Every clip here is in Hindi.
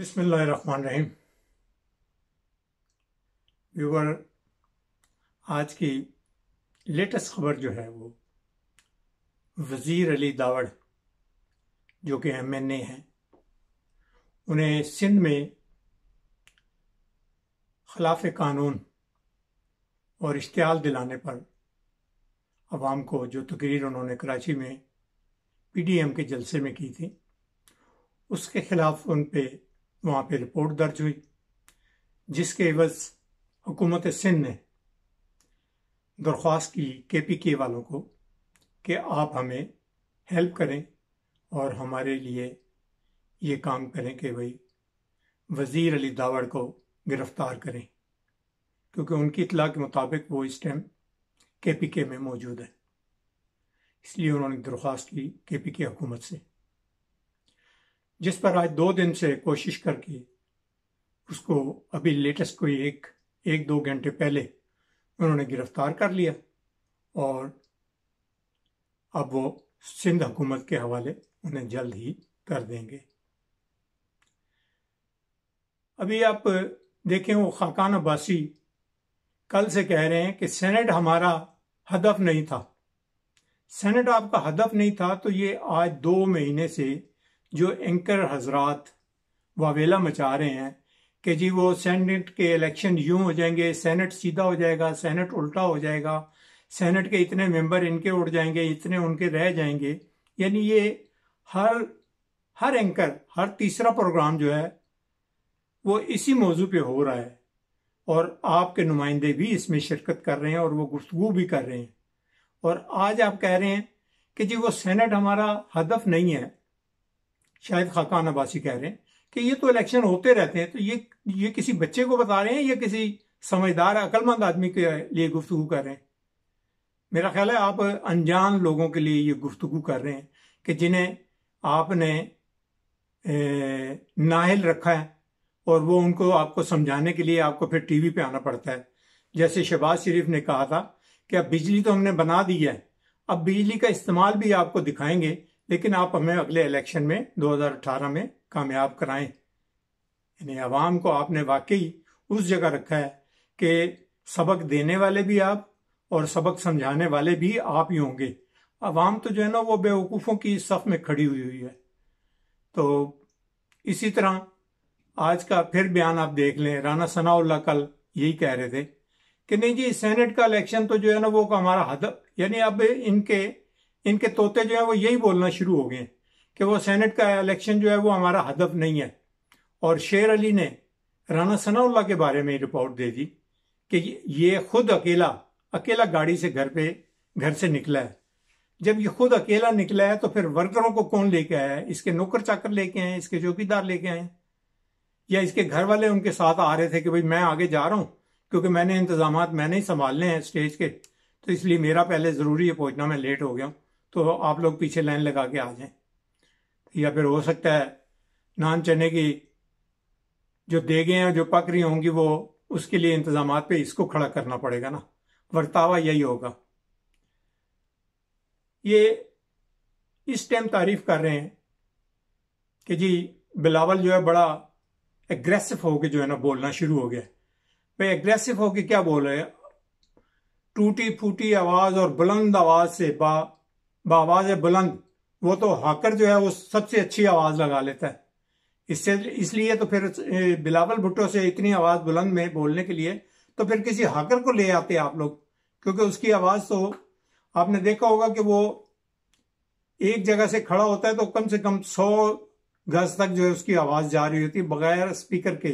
बिस्मिल्लाहिर्रहमानिर्रहीम व्यूवर आज की लेटेस्ट खबर जो है वो वज़ीर अली दावड़ जो कि एम एन ए हैं उन्हें सिंध में खिलाफ कानून और इश्तियाल दिलाने पर आवाम को जो तकरीर उन्होंने कराची में पी डी एम के जलसे में की थी उसके खिलाफ उन पर वहाँ पे रिपोर्ट दर्ज हुई जिसके एवज हुकूमत सिंध ने दरख्वास्त की के पी के वालों को कि आप हमें हेल्प करें और हमारे लिए ये काम करें कि भाई वज़ीर अली दावड़ को गिरफ़्तार करें क्योंकि उनकी इतला के मुताबिक वो इस टाइम के पी के में मौजूद है इसलिए उन्होंने दरख्वास्त की के पी के हुकूमत से जिस पर आज दो दिन से कोशिश करके उसको अभी लेटेस्ट कोई एक एक दो घंटे पहले उन्होंने गिरफ्तार कर लिया और अब वो सिंध हुकूमत के हवाले उन्हें जल्द ही कर देंगे अभी आप देखें वो खाकान अब्बासी कल से कह रहे हैं कि सेनेट हमारा हदफ नहीं था सेनेट आपका हदफ नहीं था तो ये आज दो महीने से जो एंकर हजरात वावेला मचा रहे हैं कि जी वो सेनेट के इलेक्शन यूं हो जाएंगे सेनेट सीधा हो जाएगा सेनेट उल्टा हो जाएगा सेनेट के इतने मेंबर इनके उड़ जाएंगे इतने उनके रह जाएंगे यानी ये हर हर एंकर हर तीसरा प्रोग्राम जो है वो इसी मौजू पे हो रहा है और आपके नुमाइंदे भी इसमें शिरकत कर रहे हैं और वो गुफ्तु भी कर रहे हैं और आज आप कह रहे हैं कि जी वो सेनेट हमारा हदफ नहीं है शायद खाकान अब्बासी कह रहे हैं कि ये तो इलेक्शन होते रहते हैं तो ये ये किसी बच्चे को बता रहे हैं या किसी समझदार अक्लमंद आदमी के लिए गुफ्तु कर रहे हैं मेरा ख्याल है आप अनजान लोगों के लिए ये गुफ्तु कर रहे हैं कि जिन्हें आपने नाहल रखा है और वो उनको आपको समझाने के लिए आपको फिर टीवी पे आना पड़ता है जैसे शहबाज शरीफ ने कहा था कि अब बिजली तो हमने बना दी है अब बिजली का इस्तेमाल भी आपको दिखाएंगे लेकिन आप हमें अगले इलेक्शन में 2018 में कामयाब कराएं यानी आवाम को आपने वाकई उस जगह रखा है कि सबक देने वाले भी आप और सबक समझाने वाले भी आप ही होंगे आवाम तो जो है ना वो बेवकूफ़ों की सफ में खड़ी हुई हुई है तो इसी तरह आज का फिर बयान आप देख लें राना सनाउल्ला कल यही कह रहे थे कि नहीं जी सेनेट का इलेक्शन तो जो है ना वो हमारा हद यानी अब इनके इनके तोते जो है वो यही बोलना शुरू हो गए कि वो सेनेट का इलेक्शन जो है वो हमारा हदफ नहीं है और शेर अली ने राना सनाउल्ला के बारे में रिपोर्ट दे दी कि ये खुद अकेला अकेला गाड़ी से घर पे घर से निकला है जब ये खुद अकेला निकला है तो फिर वर्करों को कौन लेके आया है इसके नौकर चाकर लेके आए इसके चौकीदार लेके आए या इसके घर वाले उनके साथ आ रहे थे कि भाई मैं आगे जा रहा हूं क्योंकि मैंने इंतजाम मैंने ही संभालने हैं स्टेज के तो इसलिए मेरा पहले ज़रूरी है पहुंचना मैं लेट हो गया हूं तो आप लोग पीछे लाइन लगा के आ जाएं या फिर हो सकता है नान चने की जो देगे हैं जो पक रही होंगी वो उसके लिए इंतजाम पे इसको खड़ा करना पड़ेगा ना वर्तावा यही होगा ये इस टाइम तारीफ कर रहे हैं कि जी बिलावल जो है बड़ा एग्रेसिव होके जो है ना बोलना शुरू हो गया भाई एग्रेसिव होके क्या बोल रहे हैं टूटी फूटी आवाज और बुलंद आवाज से बा बाबाज बुलंद वो तो हाकर जो है वो सबसे अच्छी आवाज लगा लेता है इससे इसलिए तो फिर बिलावल भुट्टो से इतनी आवाज बुलंद में बोलने के लिए तो फिर किसी हाकर को ले आते आप लोग क्योंकि उसकी आवाज तो आपने देखा होगा कि वो एक जगह से खड़ा होता है तो कम से कम सौ गज तक जो है उसकी आवाज जा रही होती है बगैर स्पीकर के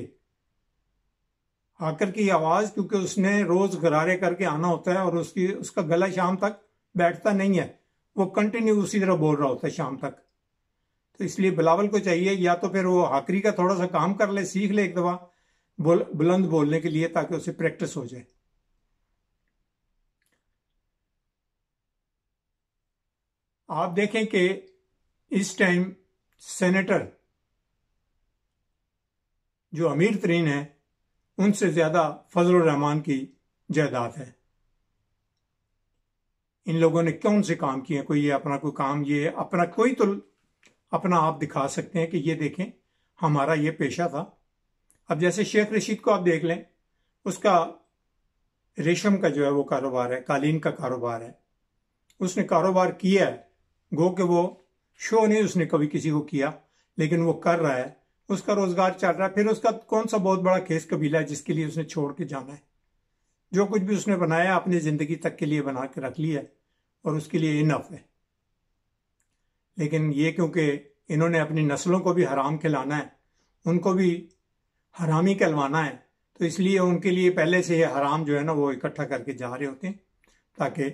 हाकर की आवाज क्योंकि उसने रोज गरारे करके आना होता है और उसकी उसका गला शाम तक बैठता नहीं है वो कंटिन्यू उसी तरह बोल रहा होता है शाम तक तो इसलिए बिलावल को चाहिए या तो फिर वो हाकरी का थोड़ा सा काम कर ले सीख ले एक दफा बोल बुलंद बोलने के लिए ताकि उसे प्रैक्टिस हो जाए आप देखें कि इस टाइम सेनेटर जो अमीर तरीन है उनसे ज़्यादा फजल रहमान की जायदाद है इन लोगों ने कौन से काम किए कोई ये अपना कोई काम ये अपना कोई तो अपना आप दिखा सकते हैं कि ये देखें हमारा ये पेशा था अब जैसे शेख रशीद को आप देख लें उसका रेशम का जो है वो कारोबार है कालीन का कारोबार है उसने कारोबार किया है गो कि वो शो नहीं उसने कभी किसी को किया लेकिन वो कर रहा है उसका रोजगार चल रहा है फिर उसका कौन सा बहुत बड़ा केस कबीला है जिसके लिए उसने छोड़ के जाना है जो कुछ भी उसने बनाया अपनी जिंदगी तक के लिए बना के रख लिया है और उसके लिए इनफ है लेकिन ये क्योंकि इन्होंने अपनी नस्लों को भी हराम खिलाना है उनको भी हरामी कहलवाना है तो इसलिए उनके लिए पहले से ही हराम जो है ना वो इकट्ठा करके जा रहे होते हैं ताकि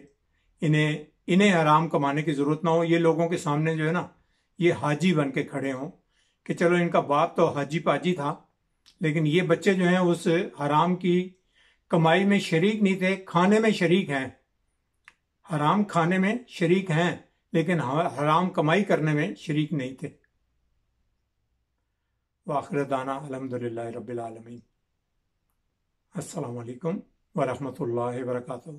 इन्हें इन्हें हराम कमाने की ज़रूरत ना हो ये लोगों के सामने जो है ना ये हाजी बन के खड़े हों कि चलो इनका बाप तो हाजी पाजी था लेकिन ये बच्चे जो हैं उस हराम की कमाई में शरीक नहीं थे खाने में शरीक हैं हराम खाने में शरीक हैं लेकिन हराम कमाई करने में शरीक नहीं थे वाखिर दाना अलहमदिल्ला रबालमीन असलकम वरहमल वर्का